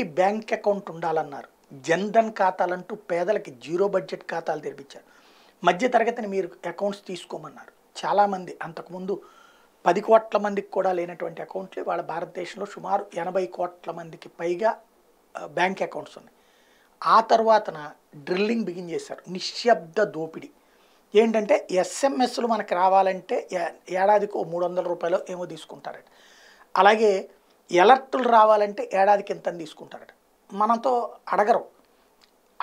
అందరికీ bank account ఉండాలన్నారు జన్ధన్ ఖాతాలంటూ పేదలకి జీరో బడ్జెట్ ఖాతాలు తెరిపించారు మధ్య తరగతిని మీరు అకౌంట్స్ తీసుకోమన్నారు చాలామంది అంతకుముందు పది కోట్ల మందికి కూడా లేనటువంటి అకౌంట్లు వాళ్ళ భారతదేశంలో సుమారు ఎనభై కోట్ల మందికి పైగా బ్యాంక్ అకౌంట్స్ ఉన్నాయి ఆ తర్వాతన డ్రిల్లింగ్ బిగిన్ చేశారు నిశ్శబ్ద దోపిడీ ఏంటంటే ఎస్ఎంఎస్లు మనకు రావాలంటే ఏడాదికి మూడు వందల రూపాయలు ఏమో తీసుకుంటారట అలాగే ఎలర్ట్లు రావాలంటే ఏడాదికి ఎంత తీసుకుంటారట మనతో అడగరు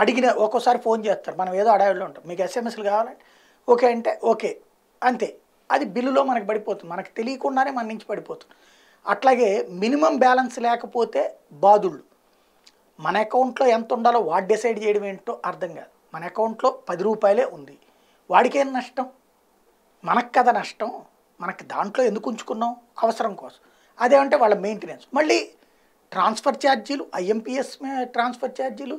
అడిగిన ఒక్కోసారి ఫోన్ చేస్తారు మనం ఏదో అడవిలో ఉంటాం మీకు ఎస్ఎంఎస్లు కావాలంటే ఓకే అంటే ఓకే అంతే అది బిల్లులో మనకు పడిపోతుంది మనకు తెలియకుండానే మన నుంచి పడిపోతుంది అట్లాగే మినిమం బ్యాలెన్స్ లేకపోతే బాధుళ్ళు మన అకౌంట్లో ఎంత ఉండాలో వాడు డిసైడ్ చేయడం ఏంటో అర్థం కాదు మన అకౌంట్లో పది రూపాయలే ఉంది వాడికేం నష్టం మనకు కదా నష్టం మనకు దాంట్లో ఎందుకు ఉంచుకున్నాం అవసరం కోసం అదేమంటే వాళ్ళ మెయింటెనెన్స్ మళ్ళీ ట్రాన్స్ఫర్ ఛార్జీలు ఐఎంపిఎస్ ట్రాన్స్ఫర్ ఛార్జీలు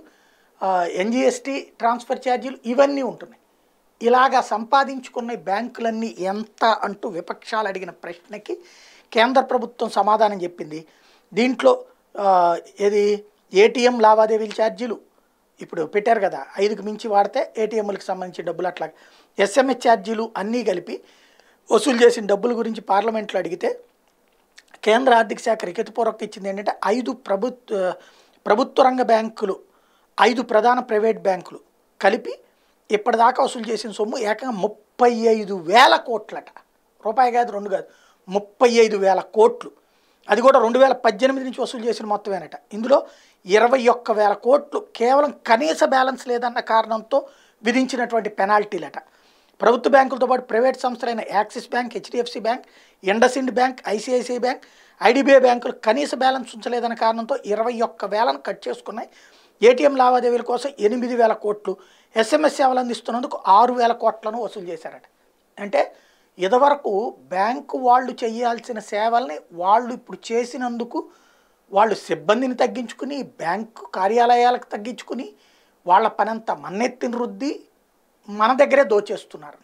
ఎన్జిఎస్టీ ట్రాన్స్ఫర్ ఛార్జీలు ఇవన్నీ ఉంటున్నాయి ఇలాగా సంపాదించుకున్న బ్యాంకులన్నీ ఎంత అంటూ విపక్షాలు అడిగిన ప్రశ్నకి కేంద్ర ప్రభుత్వం సమాధానం చెప్పింది దీంట్లో ఏది ఏటీఎం లావాదేవీల ఛార్జీలు ఇప్పుడు పెట్టారు కదా ఐదుకు మించి వాడితే ఏటీఎంలకు సంబంధించి డబ్బులు అట్లా ఎస్ఎంఎస్ ఛార్జీలు అన్నీ కలిపి వసూలు చేసిన డబ్బుల గురించి పార్లమెంట్లో అడిగితే కేంద్ర ఆర్థిక శాఖ లిఖితపూర్వక ఇచ్చింది ఏంటంటే ఐదు ప్రభుత్వ ప్రభుత్వ రంగ బ్యాంకులు ఐదు ప్రధాన ప్రైవేట్ బ్యాంకులు కలిపి ఇప్పటిదాకా వసూలు చేసిన సొమ్ము ఏకంగా ముప్పై ఐదు వేల కోట్లట రూపాయి కాదు రెండు కాదు ముప్పై ఐదు వేల కోట్లు అది కూడా రెండు వేల పద్దెనిమిది నుంచి వసూలు చేసిన మొత్తమేనట ఇందులో ఇరవై ఒక్క వేల కోట్లు కేవలం కనీస బ్యాలెన్స్ లేదన్న కారణంతో విధించినటువంటి పెనాల్టీలట ప్రభుత్వ బ్యాంకులతో పాటు ప్రైవేట్ సంస్థలైన Axis bank HDFC bank IndusInd bank ICICI bank IDBI బ్యాంకులు కనీస బ్యాలెన్స్ ఉంచలేదన్న కారణంతో ఇరవై ఒక్క వేలను కట్ చేసుకున్నాయి ఏటీఎం లావాదేవీల కోసం ఎనిమిది వేల కోట్లు ఎస్ఎంఎస్ సేవలు అందిస్తున్నందుకు ఆరు వేల కోట్లను వసూలు చేశారట అంటే ఇదివరకు బ్యాంకు వాళ్ళు చేయాల్సిన సేవల్ని వాళ్ళు ఇప్పుడు చేసినందుకు వాళ్ళు సిబ్బందిని తగ్గించుకుని బ్యాంకు కార్యాలయాలకు తగ్గించుకుని వాళ్ళ పనంత మన్నెత్తిన రుద్ది మన దగ్గరే దోచేస్తున్నారు